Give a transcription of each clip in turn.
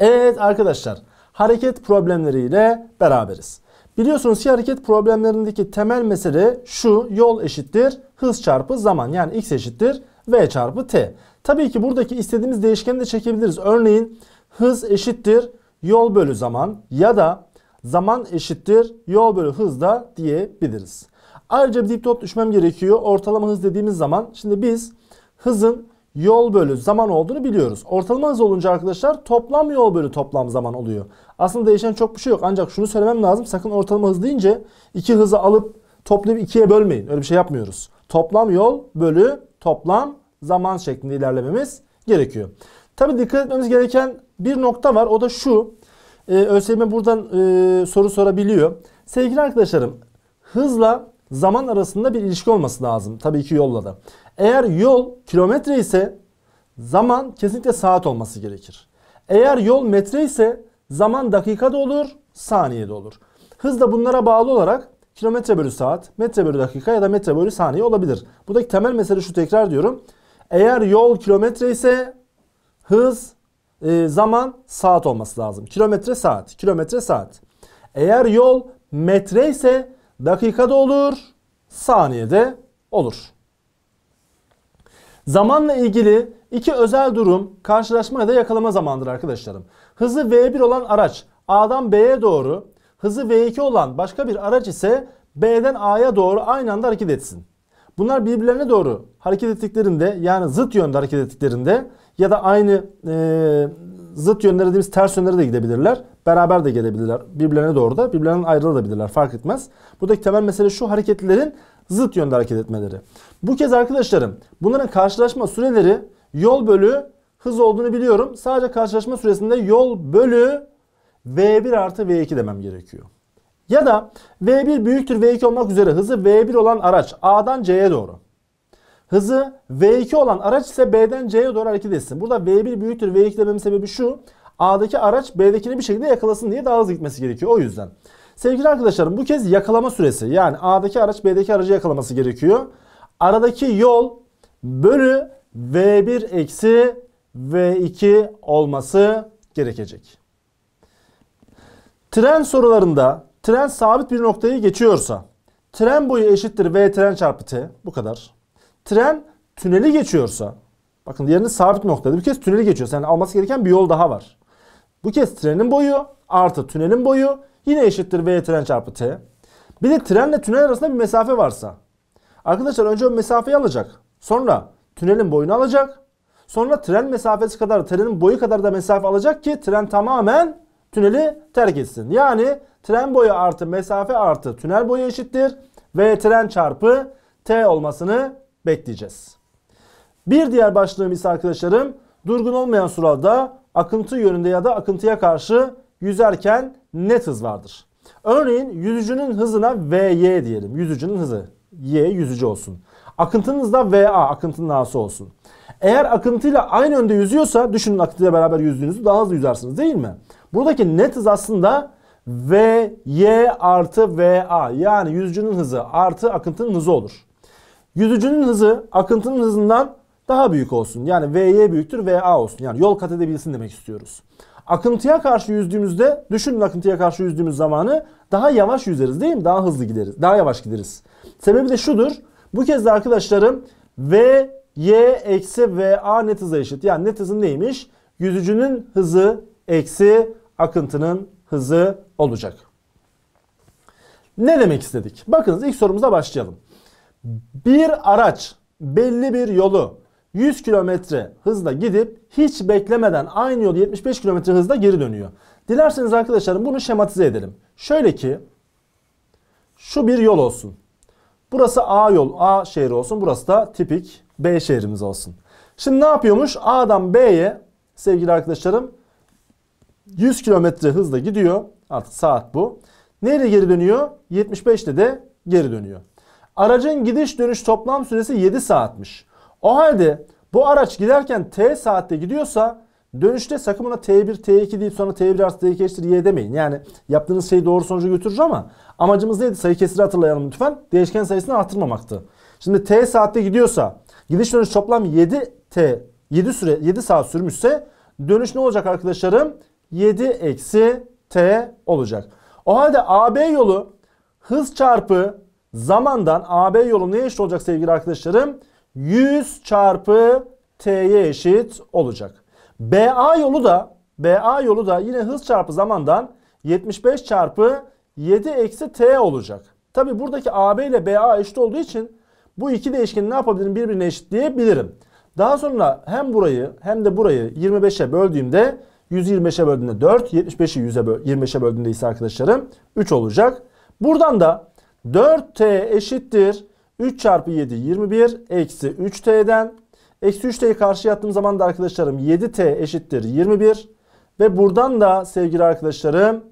Evet arkadaşlar hareket problemleriyle beraberiz. Biliyorsunuz ki hareket problemlerindeki temel mesele şu yol eşittir hız çarpı zaman yani x eşittir v çarpı t. Tabii ki buradaki istediğimiz değişkeni de çekebiliriz. Örneğin hız eşittir yol bölü zaman ya da zaman eşittir yol bölü hız da diyebiliriz. Ayrıca bir dipnot düşmem gerekiyor. Ortalama hız dediğimiz zaman şimdi biz hızın yol bölü zaman olduğunu biliyoruz. Ortalama hız olunca arkadaşlar toplam yol bölü toplam zaman oluyor. Aslında değişen çok bir şey yok. Ancak şunu söylemem lazım. Sakın ortalama hız deyince iki hızı alıp toplayıp ikiye bölmeyin. Öyle bir şey yapmıyoruz. Toplam yol bölü toplam zaman şeklinde ilerlememiz gerekiyor. Tabi dikkat etmemiz gereken bir nokta var. O da şu. Ee, ÖSYM buradan e, soru sorabiliyor. Sevgili arkadaşlarım hızla zaman arasında bir ilişki olması lazım. Tabii ki yolla da. Eğer yol kilometre ise zaman kesinlikle saat olması gerekir. Eğer yol metre ise zaman dakikada olur, saniyede olur. Hız da bunlara bağlı olarak kilometre bölü saat, metre bölü dakika ya da metre bölü saniye olabilir. Buradaki temel mesele şu tekrar diyorum. Eğer yol kilometre ise hız e, zaman saat olması lazım. Kilometre saat, kilometre saat. Eğer yol metre ise dakikada olur, saniyede olur. Zamanla ilgili iki özel durum karşılaşma ya da yakalama zamandır arkadaşlarım. Hızı V1 olan araç A'dan B'ye doğru, hızı V2 olan başka bir araç ise B'den A'ya doğru aynı anda hareket etsin. Bunlar birbirlerine doğru hareket ettiklerinde yani zıt yönde hareket ettiklerinde ya da aynı e, zıt yönlere dediğimiz ters yönlere de gidebilirler. Beraber de gelebilirler. Birbirlerine doğru da birbirlerinden ayrılabilirler. Fark etmez. Buradaki temel mesele şu hareketlilerin zıt yönde hareket etmeleri. Bu kez arkadaşlarım bunların karşılaşma süreleri yol bölü hız olduğunu biliyorum. Sadece karşılaşma süresinde yol bölü V1 artı V2 demem gerekiyor. Ya da V1 büyüktür V2 olmak üzere hızı V1 olan araç A'dan C'ye doğru. Hızı V2 olan araç ise B'den C'ye doğru hareket etsin. Burada V1 büyüktür V2 dememin sebebi şu. A'daki araç B'dekini bir şekilde yakalasın diye daha hızlı gitmesi gerekiyor. O yüzden. Sevgili arkadaşlarım bu kez yakalama süresi yani A'daki araç B'deki aracı yakalaması gerekiyor. Aradaki yol bölü V1 eksi V2 olması gerekecek. Tren sorularında tren sabit bir noktayı geçiyorsa tren boyu eşittir V tren çarpı T bu kadar. Tren tüneli geçiyorsa bakın diğerinde sabit noktada bir kez tüneli geçiyorsa yani alması gereken bir yol daha var. Bu kez trenin boyu artı tünelin boyu yine eşittir V tren çarpı T. Bir de trenle tünel arasında bir mesafe varsa. Arkadaşlar önce o mesafeyi alacak. Sonra tünelin boyunu alacak. Sonra tren mesafesi kadar, trenin boyu kadar da mesafe alacak ki tren tamamen tüneli terk etsin. Yani tren boyu artı mesafe artı tünel boyu eşittir. V tren çarpı T olmasını bekleyeceğiz. Bir diğer başlığım ise arkadaşlarım durgun olmayan suralda akıntı yönünde ya da akıntıya karşı yüzerken net hız vardır. Örneğin yüzücünün hızına VY diyelim. Yüzücünün hızı. Y yüzücü olsun. Akıntının da VA. Akıntının A'sı olsun. Eğer akıntıyla aynı önde yüzüyorsa düşünün akıntıyla beraber yüzdüğünüzü daha hızlı yüzersiniz değil mi? Buradaki net hız aslında VY artı VA yani yüzücünün hızı artı akıntının hızı olur. Yüzücünün hızı akıntının hızından daha büyük olsun. Yani VY büyüktür VA olsun. Yani yol kat edebilsin demek istiyoruz. Akıntıya karşı yüzdüğümüzde düşünün akıntıya karşı yüzdüğümüz zamanı daha yavaş yüzeriz değil mi? Daha hızlı gideriz. Daha yavaş gideriz. Sebebi de şudur. Bu kez de arkadaşlarım V Y eksi v a net hıza eşit. Yani net hızın neymiş? Yüzücünün hızı eksi akıntının hızı olacak. Ne demek istedik? Bakınız ilk sorumuza başlayalım. Bir araç belli bir yolu 100 kilometre hızla gidip hiç beklemeden aynı yolu 75 kilometre hızla geri dönüyor. Dilerseniz arkadaşlarım bunu şematize edelim. Şöyle ki şu bir yol olsun. Burası A yol, A şehri olsun. Burası da tipik B şehrimiz olsun. Şimdi ne yapıyormuş? A'dan B'ye sevgili arkadaşlarım 100 kilometre hızla gidiyor. Artık saat bu. Nereye geri dönüyor? 75'te de geri dönüyor. Aracın gidiş dönüş toplam süresi 7 saatmiş. O halde bu araç giderken T saatte gidiyorsa dönüşte sakın buna T1, T2 deyip sonra T1 artı T2 eşittir Y demeyin. Yani yaptığınız şeyi doğru sonucu götürür ama amacımız neydi? Sayı kesiri hatırlayalım lütfen. Değişken sayısını arttırmamaktı. Şimdi T saatte gidiyorsa gidiş dönüş toplam 7 T 7 süre 7 saat sürmüşse dönüş ne olacak arkadaşlarım? 7 eksi T olacak. O halde AB yolu hız çarpı zamandan AB yolu ne eşit olacak sevgili arkadaşlarım? 100 çarpı t'ye eşit olacak. BA yolu da BA yolu da yine hız çarpı zamandan 75 çarpı 7 eksi t olacak. Tabi buradaki AB ile BA eşit olduğu için bu iki değişkeni ne yapabilirim? Birbirine eşitleyebilirim. Daha sonra hem burayı hem de burayı 25'e böldüğümde 125'e böldüğümde 4, 75'i 100'e böl 25'e böldüğümde ise arkadaşlarım 3 olacak. Buradan da 4t eşittir 3 çarpı 7 21 eksi 3t'den eksi 3t'yi karşıya attığım zaman da arkadaşlarım 7t eşittir 21 ve buradan da sevgili arkadaşlarım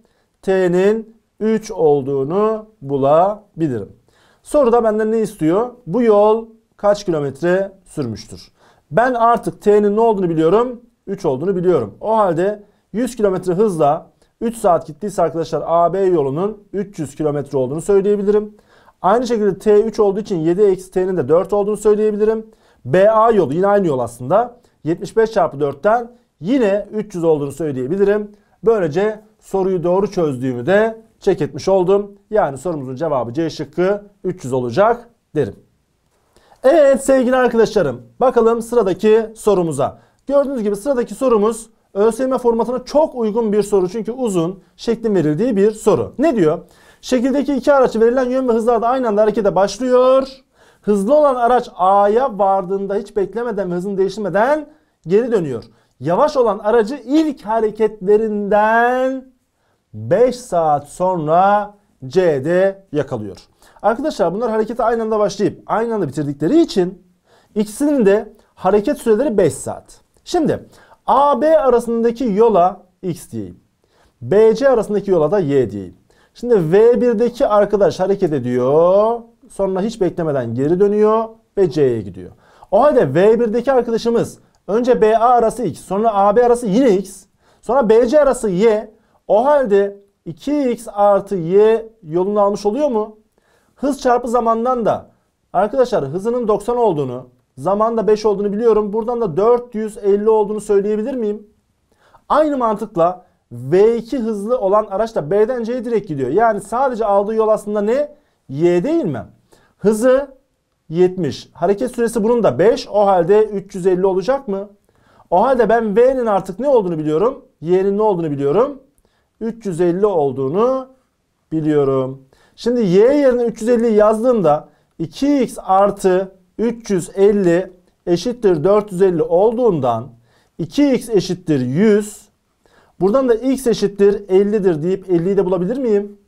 t'nin 3 olduğunu bulabilirim. Soruda benden ne istiyor? Bu yol kaç kilometre sürmüştür? Ben artık t'nin ne olduğunu biliyorum? 3 olduğunu biliyorum. O halde 100 kilometre hızla 3 saat gittiyse arkadaşlar AB yolunun 300 kilometre olduğunu söyleyebilirim. Aynı şekilde T3 olduğu için 7 eksi T'nin de 4 olduğunu söyleyebilirim. BA yolu yine aynı yol aslında. 75 çarpı 4'ten yine 300 olduğunu söyleyebilirim. Böylece soruyu doğru çözdüğümü de çek etmiş oldum. Yani sorumuzun cevabı C şıkkı 300 olacak derim. Evet sevgili arkadaşlarım bakalım sıradaki sorumuza. Gördüğünüz gibi sıradaki sorumuz ÖSYM formatına çok uygun bir soru çünkü uzun şeklin verildiği bir soru. Ne diyor? Şekildeki iki araç verilen yön ve hızlarda aynı anda harekete başlıyor. Hızlı olan araç A'ya vardığında hiç beklemeden ve hızını değiştirmeden geri dönüyor. Yavaş olan aracı ilk hareketlerinden 5 saat sonra C'de yakalıyor. Arkadaşlar bunlar harekete aynı anda başlayıp aynı anda bitirdikleri için ikisinin de hareket süreleri 5 saat. Şimdi AB arasındaki yola X diyeyim. BC arasındaki yola da Y diyeyim. Şimdi V1'deki arkadaş hareket ediyor. Sonra hiç beklemeden geri dönüyor ve C'ye gidiyor. O halde V1'deki arkadaşımız önce BA arası X sonra AB arası yine X sonra BC arası Y. O halde 2X artı Y yolunu almış oluyor mu? Hız çarpı zamandan da arkadaşlar hızının 90 olduğunu zaman da 5 olduğunu biliyorum. Buradan da 450 olduğunu söyleyebilir miyim? Aynı mantıkla V2 hızlı olan araç da B'den C'ye direkt gidiyor. Yani sadece aldığı yol aslında ne? Y değil mi? Hızı 70. Hareket süresi bunun da 5. O halde 350 olacak mı? O halde ben V'nin artık ne olduğunu biliyorum. Y'nin ne olduğunu biliyorum. 350 olduğunu biliyorum. Şimdi Y yerine 350 yazdığımda 2x artı 350 eşittir 450 olduğundan 2x eşittir 100 Buradan da x eşittir 50'dir deyip 50'yi de bulabilir miyim?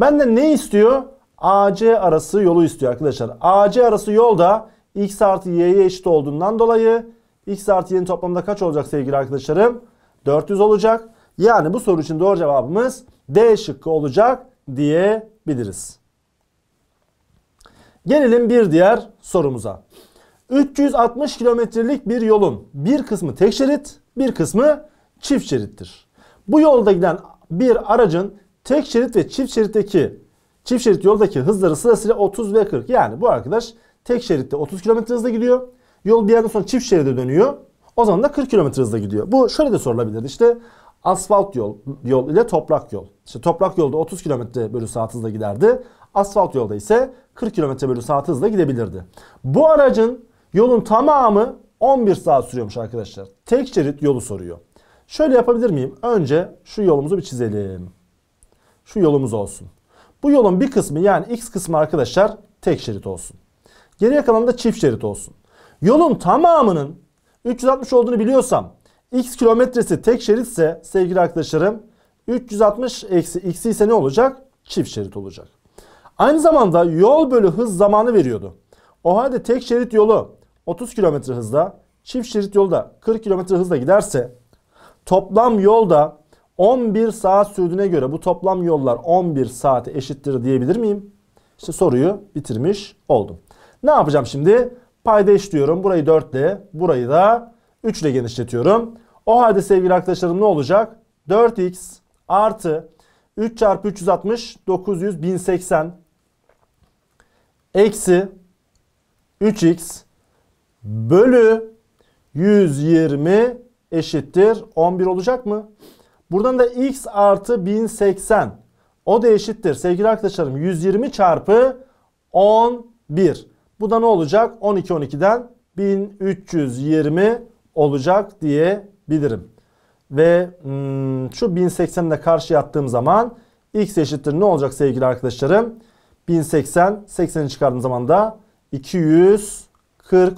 Benden ne istiyor? AC arası yolu istiyor arkadaşlar. AC arası yol da x artı y'ye eşit olduğundan dolayı x artı y'nin toplamında kaç olacak sevgili arkadaşlarım? 400 olacak. Yani bu soru için doğru cevabımız D şıkkı olacak diyebiliriz. Gelelim bir diğer sorumuza. 360 kilometrelik bir yolun bir kısmı tek şerit, bir kısmı çift şerittir. Bu yolda giden bir aracın tek şerit ve çift şeritteki çift şerit yoldaki hızları sırasıyla 30 ve 40. Yani bu arkadaş tek şeritte 30 km hızla gidiyor. Yol bir yerden sonra çift şeride dönüyor. O zaman da 40 km hızla gidiyor. Bu şöyle de sorulabilir. İşte asfalt yol, yol ile toprak yol. İşte toprak yolda 30 km bölü saat hızla giderdi. Asfalt yolda ise 40 km bölü saat hızla gidebilirdi. Bu aracın yolun tamamı 11 saat sürüyormuş arkadaşlar. Tek şerit yolu soruyor. Şöyle yapabilir miyim? Önce şu yolumuzu bir çizelim. Şu yolumuz olsun. Bu yolun bir kısmı yani x kısmı arkadaşlar tek şerit olsun. Geriye kalan da çift şerit olsun. Yolun tamamının 360 olduğunu biliyorsam x kilometresi tek şeritse sevgili arkadaşlarım 360 eksi x ise ne olacak? Çift şerit olacak. Aynı zamanda yol bölü hız zamanı veriyordu. O halde tek şerit yolu 30 kilometre hızla, çift şerit yolu da 40 kilometre hızla giderse Toplam yolda 11 saat sürdüğüne göre bu toplam yollar 11 saate eşittir diyebilir miyim? İşte soruyu bitirmiş oldum. Ne yapacağım şimdi? Payda eşliyorum. Burayı 4 ile burayı da 3 ile genişletiyorum. O halde sevgili arkadaşlarım ne olacak? 4x artı 3 çarpı 360 900 1080 eksi 3x bölü 120 eşittir 11 olacak mı? Buradan da x artı 1080 o da eşittir sevgili arkadaşlarım 120 çarpı 11. Bu da ne olacak? 12 12'den 1320 olacak diyebilirim. Ve hmm, şu 1080 ile karşıya attığım zaman x eşittir ne olacak sevgili arkadaşlarım? 1080 80'i çıkardığım zaman da 240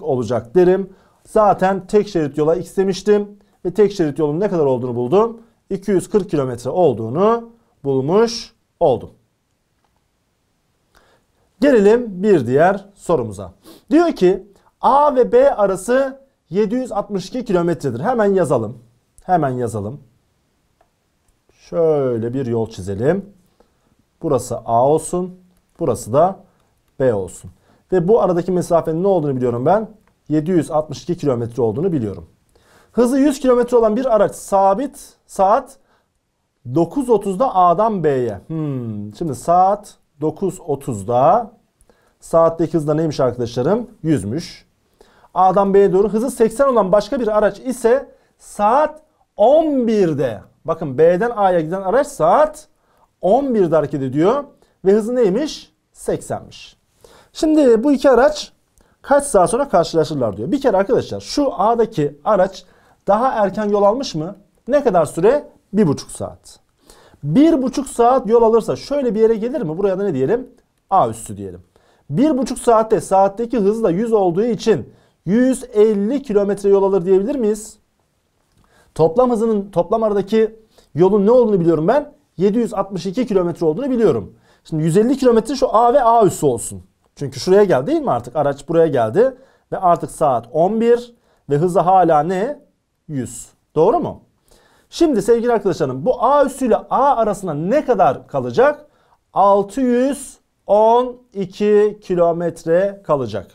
olacak derim. Zaten tek şerit yola x demiştim. Ve tek şerit yolun ne kadar olduğunu buldum. 240 kilometre olduğunu bulmuş oldum. Gelelim bir diğer sorumuza. Diyor ki A ve B arası 762 kilometredir. Hemen yazalım. Hemen yazalım. Şöyle bir yol çizelim. Burası A olsun. Burası da B olsun. Ve bu aradaki mesafenin ne olduğunu biliyorum ben. 762 kilometre olduğunu biliyorum. Hızı 100 kilometre olan bir araç sabit saat 9.30'da A'dan B'ye. Hmm. Şimdi saat 9.30'da saatteki hızda neymiş arkadaşlarım? 100'müş. A'dan B'ye doğru hızı 80 olan başka bir araç ise saat 11'de. Bakın B'den A'ya giden araç saat 11'de hareket ediyor. Ve hızı neymiş? 80'miş. Şimdi bu iki araç kaç saat sonra karşılaşırlar diyor. Bir kere arkadaşlar şu A'daki araç daha erken yol almış mı? Ne kadar süre? Bir buçuk saat. Bir buçuk saat yol alırsa şöyle bir yere gelir mi? Buraya da ne diyelim? A üstü diyelim. Bir buçuk saatte saatteki hızla 100 olduğu için 150 kilometre yol alır diyebilir miyiz? Toplam hızının toplam aradaki yolun ne olduğunu biliyorum ben. 762 kilometre olduğunu biliyorum. Şimdi 150 kilometre şu A ve A üssü olsun. Çünkü şuraya geldi değil mi artık? Araç buraya geldi ve artık saat 11 ve hızı hala ne? 100. Doğru mu? Şimdi sevgili arkadaşlarım bu A üssüyle A arasında ne kadar kalacak? 612 kilometre kalacak.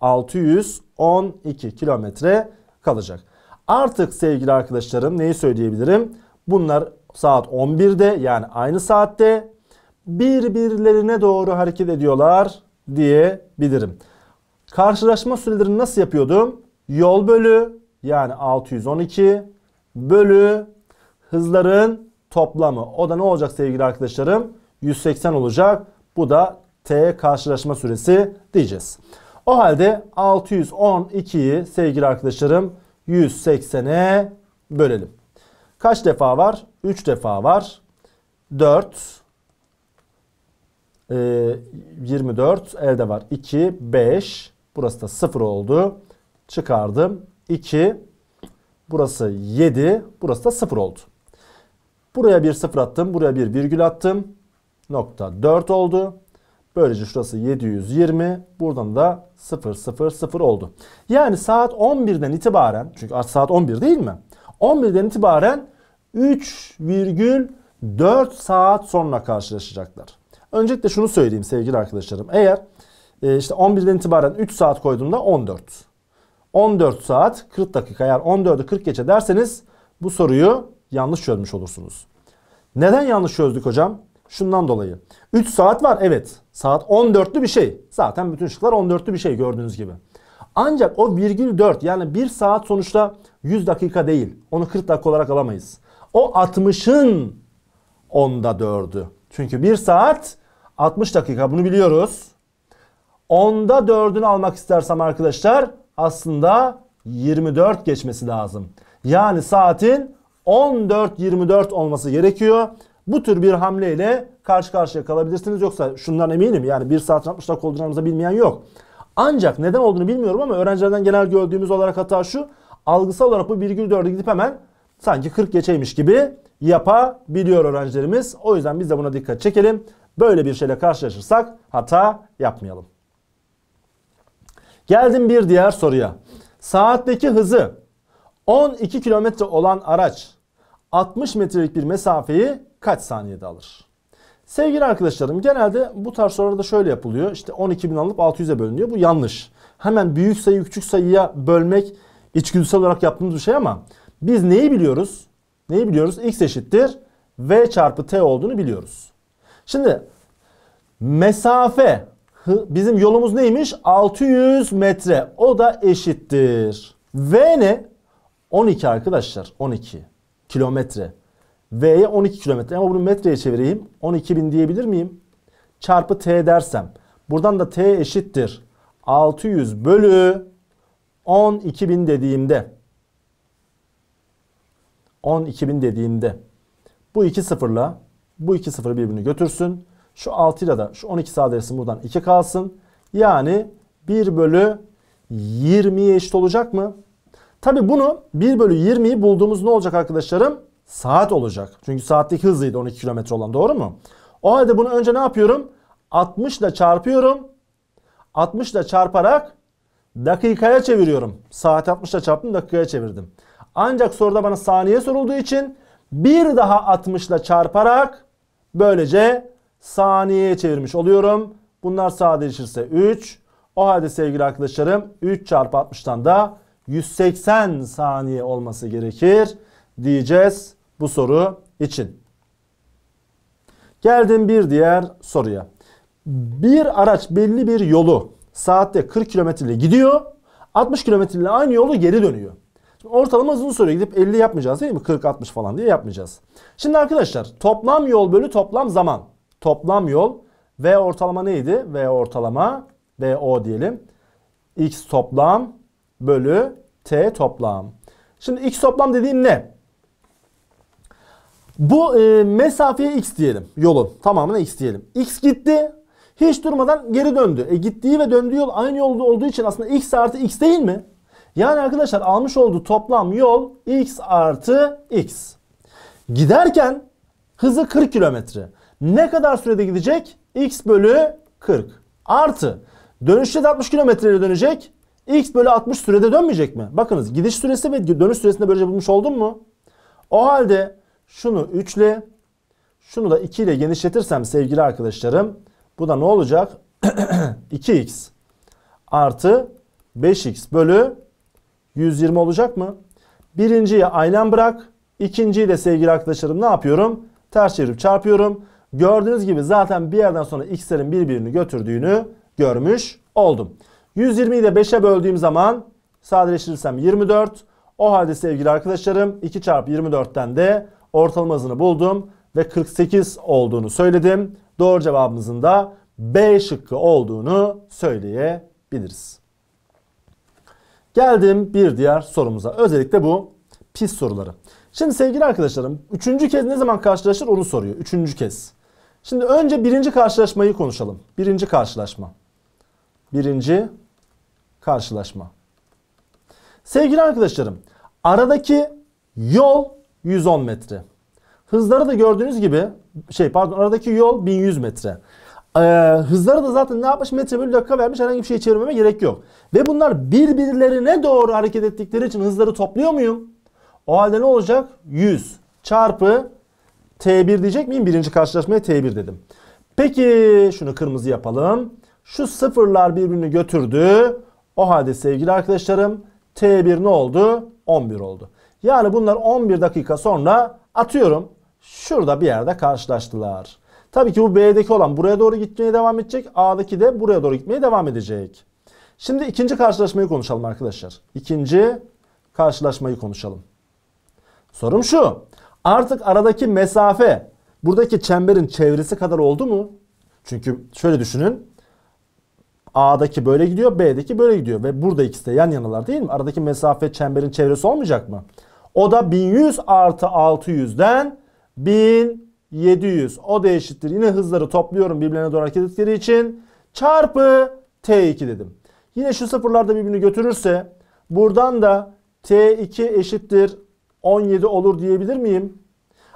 612 kilometre kalacak. Artık sevgili arkadaşlarım neyi söyleyebilirim? Bunlar saat 11'de yani aynı saatte birbirlerine doğru hareket ediyorlar diyebilirim. Karşılaşma sürelerini nasıl yapıyordum? Yol bölü yani 612 bölü hızların toplamı. O da ne olacak sevgili arkadaşlarım? 180 olacak. Bu da T karşılaşma süresi diyeceğiz. O halde 612'yi sevgili arkadaşlarım 180'e bölelim. Kaç defa var? 3 defa var. 4 e, ee, 24 elde var 2, 5. Burası da 0 oldu. Çıkardım. 2, burası 7, burası da 0 oldu. Buraya bir 0 attım, buraya bir virgül attım. Nokta 4 oldu. Böylece şurası 720. Buradan da 0 0 0 oldu. Yani saat 11'den itibaren çünkü saat 11 değil mi? 11'den itibaren 3,4 saat sonra karşılaşacaklar. Öncelikle şunu söyleyeyim sevgili arkadaşlarım. Eğer e, işte 11'den itibaren 3 saat koyduğumda 14. 14 saat 40 dakika eğer 14'ü 40 geçe derseniz bu soruyu yanlış çözmüş olursunuz. Neden yanlış çözdük hocam? Şundan dolayı. 3 saat var evet. Saat 14'lü bir şey. Zaten bütün ışıklar 14'lü bir şey gördüğünüz gibi. Ancak o virgül 4 yani 1 saat sonuçta 100 dakika değil. Onu 40 dakika olarak alamayız. O 60'ın onda 4'ü. Çünkü 1 saat 60 dakika bunu biliyoruz. Onda 4'ünü almak istersem arkadaşlar aslında 24 geçmesi lazım. Yani saatin 14:24 olması gerekiyor. Bu tür bir hamleyle karşı karşıya kalabilirsiniz. Yoksa şundan eminim yani 1 saat 60 dakika olacağımızı bilmeyen yok. Ancak neden olduğunu bilmiyorum ama öğrencilerden genel gördüğümüz olarak hata şu. Algısal olarak bu virgül 4'e gidip hemen sanki 40 geçeymiş gibi yapabiliyor öğrencilerimiz. O yüzden biz de buna dikkat çekelim. Böyle bir şeyle karşılaşırsak hata yapmayalım. Geldim bir diğer soruya. Saatteki hızı 12 kilometre olan araç 60 metrelik bir mesafeyi kaç saniyede alır? Sevgili arkadaşlarım genelde bu tarz sorularda şöyle yapılıyor. İşte 12.000 alıp 600'e bölünüyor. Bu yanlış. Hemen büyük sayı küçük sayıya bölmek içgüdüsel olarak yaptığımız bir şey ama biz neyi biliyoruz? Neyi biliyoruz? X eşittir V çarpı T olduğunu biliyoruz. Şimdi mesafe bizim yolumuz neymiş? 600 metre. O da eşittir. V ne? 12 arkadaşlar. 12 kilometre. V'ye 12 kilometre. Ama bunu metreye çevireyim. 12.000 diyebilir miyim? Çarpı T dersem. Buradan da T eşittir. 600 bölü 12.000 dediğimde 12.000 dediğinde bu iki sıfırla bu iki sıfır birbirini götürsün. Şu 6 ile de şu 12 sadelesin buradan 2 kalsın. Yani 1 bölü 20'ye eşit olacak mı? Tabi bunu 1 bölü 20'yi bulduğumuz ne olacak arkadaşlarım? Saat olacak. Çünkü saatlik hızlıydı 12 kilometre olan doğru mu? O halde bunu önce ne yapıyorum? 60 ile çarpıyorum. 60 ile çarparak dakikaya çeviriyorum. Saat 60 ile çarptım dakikaya çevirdim. Ancak soruda bana saniye sorulduğu için bir daha 60 ile çarparak böylece saniyeye çevirmiş oluyorum. Bunlar sadeleşirse 3. O halde sevgili arkadaşlarım 3 çarpı 60'tan da 180 saniye olması gerekir diyeceğiz bu soru için. Geldim bir diğer soruya. Bir araç belli bir yolu saatte 40 km ile gidiyor. 60 km ile aynı yolu geri dönüyor. Şimdi ortalama uzun süre gidip 50 yapmayacağız değil mi? 40-60 falan diye yapmayacağız. Şimdi arkadaşlar toplam yol bölü toplam zaman. Toplam yol V ortalama neydi? V ortalama VO diyelim. X toplam bölü T toplam. Şimdi X toplam dediğim ne? Bu e, mesafeye X diyelim yolun tamamına X diyelim. X gitti hiç durmadan geri döndü. E, gittiği ve döndüğü yol aynı yolda olduğu için aslında X artı X değil mi? Yani arkadaşlar almış olduğu toplam yol x artı x. Giderken hızı 40 kilometre. Ne kadar sürede gidecek? x bölü 40 artı dönüşte de 60 kilometreyle dönecek. x bölü 60 sürede dönmeyecek mi? Bakınız gidiş süresi ve dönüş süresini böylece bulmuş oldum mu? O halde şunu 3 ile şunu da 2 ile genişletirsem sevgili arkadaşlarım bu da ne olacak? 2x artı 5x bölü 120 olacak mı? Birinciyi aynen bırak. İkinciyi de sevgili arkadaşlarım ne yapıyorum? Ters çevirip çarpıyorum. Gördüğünüz gibi zaten bir yerden sonra x'lerin birbirini götürdüğünü görmüş oldum. 120'yi de 5'e böldüğüm zaman sadeleştirirsem 24. O halde sevgili arkadaşlarım 2 çarpı 24'ten de ortalama hızını buldum ve 48 olduğunu söyledim. Doğru cevabımızın da B şıkkı olduğunu söyleyebiliriz. Geldim bir diğer sorumuza. Özellikle bu pis soruları. Şimdi sevgili arkadaşlarım üçüncü kez ne zaman karşılaşır onu soruyor. Üçüncü kez. Şimdi önce birinci karşılaşmayı konuşalım. Birinci karşılaşma. Birinci karşılaşma. Sevgili arkadaşlarım aradaki yol 110 metre. Hızları da gördüğünüz gibi şey pardon aradaki yol 1100 metre e, hızları da zaten ne yapmış? Metre bölü dakika vermiş. Herhangi bir şey çevirmeme gerek yok. Ve bunlar birbirlerine doğru hareket ettikleri için hızları topluyor muyum? O halde ne olacak? 100 çarpı T1 diyecek miyim? Birinci karşılaşmaya T1 dedim. Peki şunu kırmızı yapalım. Şu sıfırlar birbirini götürdü. O halde sevgili arkadaşlarım T1 ne oldu? 11 oldu. Yani bunlar 11 dakika sonra atıyorum. Şurada bir yerde karşılaştılar. Tabii ki bu B'deki olan buraya doğru gitmeye devam edecek. A'daki de buraya doğru gitmeye devam edecek. Şimdi ikinci karşılaşmayı konuşalım arkadaşlar. İkinci karşılaşmayı konuşalım. Sorum şu. Artık aradaki mesafe buradaki çemberin çevresi kadar oldu mu? Çünkü şöyle düşünün. A'daki böyle gidiyor, B'deki böyle gidiyor ve burada ikisi de yan yanalar değil mi? Aradaki mesafe çemberin çevresi olmayacak mı? O da 1100 artı 600'den 1000 700. O da eşittir. Yine hızları topluyorum birbirlerine doğru hareket ettikleri için. Çarpı T2 dedim. Yine şu sıfırlar da birbirini götürürse buradan da T2 eşittir 17 olur diyebilir miyim?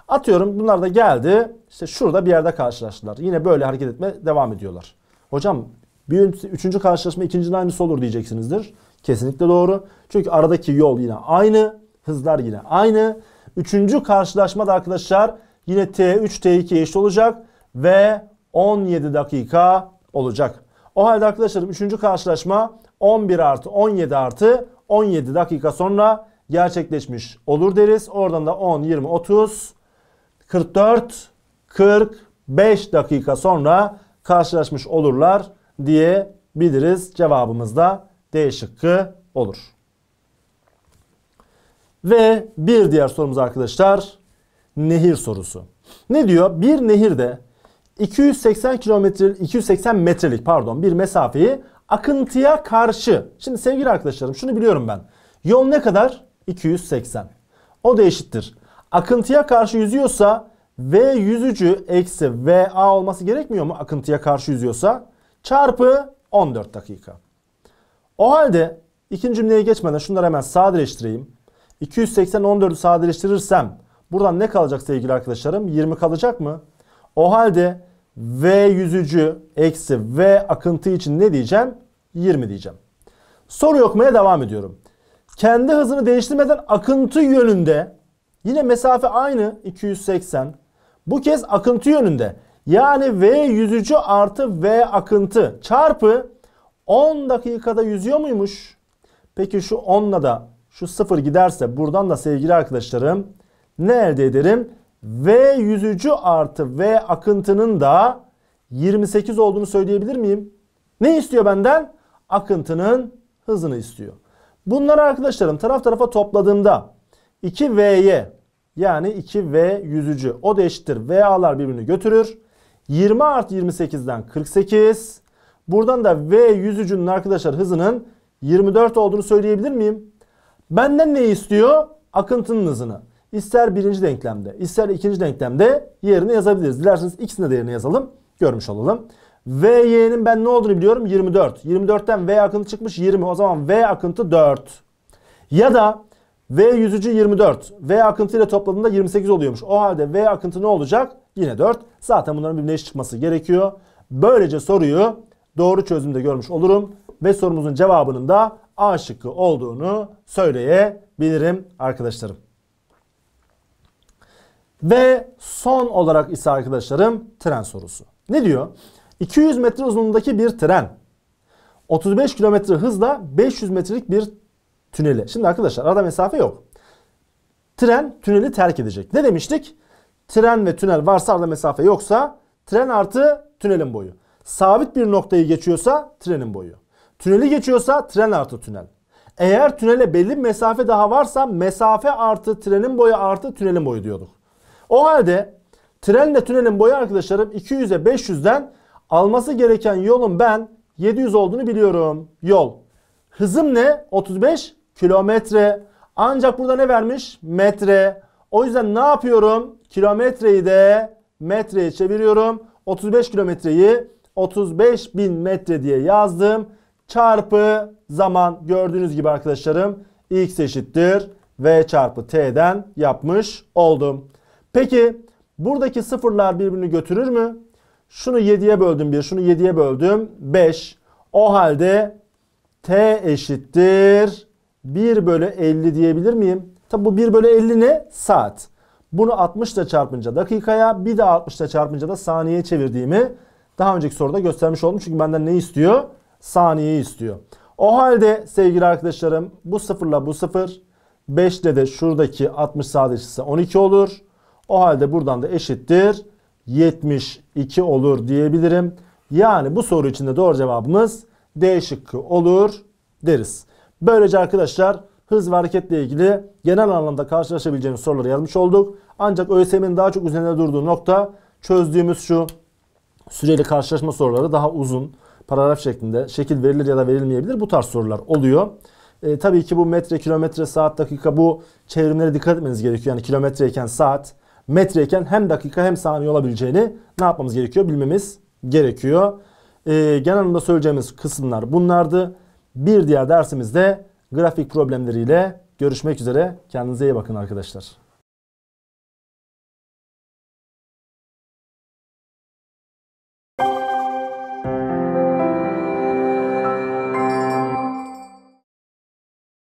Atıyorum bunlar da geldi. İşte şurada bir yerde karşılaştılar. Yine böyle hareket etme devam ediyorlar. Hocam bir üçüncü karşılaşma ikincinin aynısı olur diyeceksinizdir. Kesinlikle doğru. Çünkü aradaki yol yine aynı. Hızlar yine aynı. Üçüncü karşılaşma da arkadaşlar Yine T3 T2 eşit olacak ve 17 dakika olacak. O halde arkadaşlarım 3. karşılaşma 11 artı 17 artı 17 dakika sonra gerçekleşmiş olur deriz. Oradan da 10, 20, 30, 44, 45 dakika sonra karşılaşmış olurlar diyebiliriz. Cevabımız da D şıkkı olur. Ve bir diğer sorumuz arkadaşlar nehir sorusu. Ne diyor? Bir nehirde 280 kilometre 280 metrelik pardon bir mesafeyi akıntıya karşı. Şimdi sevgili arkadaşlarım şunu biliyorum ben. Yol ne kadar? 280. O da eşittir. Akıntıya karşı yüzüyorsa V yüzücü eksi VA olması gerekmiyor mu akıntıya karşı yüzüyorsa? Çarpı 14 dakika. O halde ikinci cümleye geçmeden şunları hemen sadeleştireyim. 280 14'ü sadeleştirirsem Buradan ne kalacak sevgili arkadaşlarım? 20 kalacak mı? O halde V yüzücü eksi V akıntı için ne diyeceğim? 20 diyeceğim. Soru okumaya devam ediyorum. Kendi hızını değiştirmeden akıntı yönünde yine mesafe aynı 280. Bu kez akıntı yönünde yani V yüzücü artı V akıntı çarpı 10 dakikada yüzüyor muymuş? Peki şu 10'la da şu 0 giderse buradan da sevgili arkadaşlarım ne elde ederim? V yüzücü artı V akıntının da 28 olduğunu söyleyebilir miyim? Ne istiyor benden? Akıntının hızını istiyor. Bunları arkadaşlarım taraf tarafa topladığımda 2V'ye yani 2V yüzücü o da eşittir. VA'lar birbirini götürür. 20 artı 28'den 48. Buradan da V yüzücünün arkadaşlar hızının 24 olduğunu söyleyebilir miyim? Benden ne istiyor? Akıntının hızını. İster birinci denklemde, ister ikinci denklemde yerini yazabiliriz. Dilerseniz ikisine de yerine yazalım. Görmüş olalım. V, y'nin ben ne olduğunu biliyorum? 24. 24'ten V akıntı çıkmış 20. O zaman V akıntı 4. Ya da V yüzücü 24. V akıntı ile topladığında 28 oluyormuş. O halde V akıntı ne olacak? Yine 4. Zaten bunların birbirine çıkması gerekiyor. Böylece soruyu doğru çözümde görmüş olurum. Ve sorumuzun cevabının da A şıkkı olduğunu söyleyebilirim arkadaşlarım. Ve son olarak ise arkadaşlarım tren sorusu. Ne diyor? 200 metre uzunluğundaki bir tren 35 kilometre hızla 500 metrelik bir tüneli. Şimdi arkadaşlar arada mesafe yok. Tren tüneli terk edecek. Ne demiştik? Tren ve tünel varsa arada mesafe yoksa tren artı tünelin boyu. Sabit bir noktayı geçiyorsa trenin boyu. Tüneli geçiyorsa tren artı tünel. Eğer tünele belli bir mesafe daha varsa mesafe artı trenin boyu artı tünelin boyu diyorduk. O halde trenle tünelin boyu arkadaşlarım 200'e 500'den alması gereken yolun ben 700 olduğunu biliyorum. Yol. Hızım ne? 35 kilometre. Ancak burada ne vermiş? Metre. O yüzden ne yapıyorum? Kilometreyi de metreye çeviriyorum. 35 kilometreyi 35 bin metre diye yazdım. Çarpı zaman gördüğünüz gibi arkadaşlarım x eşittir v çarpı t'den yapmış oldum. Peki buradaki sıfırlar birbirini götürür mü? Şunu 7'ye böldüm 1, şunu 7'ye böldüm 5. O halde t eşittir 1 bölü 50 diyebilir miyim? Tabi bu 1 bölü 50 ne? Saat. Bunu 60 ile çarpınca dakikaya bir de 60 ile çarpınca da saniyeye çevirdiğimi daha önceki soruda göstermiş oldum. Çünkü benden ne istiyor? Saniye istiyor. O halde sevgili arkadaşlarım bu sıfırla bu sıfır 5 ile de şuradaki 60 sadece 12 olur. O halde buradan da eşittir 72 olur diyebilirim. Yani bu soru için de doğru cevabımız D şıkkı olur deriz. Böylece arkadaşlar hız ve hareketle ilgili genel anlamda karşılaşabileceğiniz soruları yazmış olduk. Ancak ÖSYM'in daha çok üzerinde durduğu nokta çözdüğümüz şu süreli karşılaşma soruları daha uzun paragraf şeklinde şekil verilir ya da verilmeyebilir bu tarz sorular oluyor. E, tabii ki bu metre, kilometre, saat, dakika bu çevrimlere dikkat etmeniz gerekiyor. Yani kilometreyken saat, metreyken hem dakika hem saniye olabileceğini ne yapmamız gerekiyor? Bilmemiz gerekiyor. Ee, genel anlamda söyleyeceğimiz kısımlar bunlardı. Bir diğer dersimizde grafik problemleriyle görüşmek üzere. Kendinize iyi bakın arkadaşlar.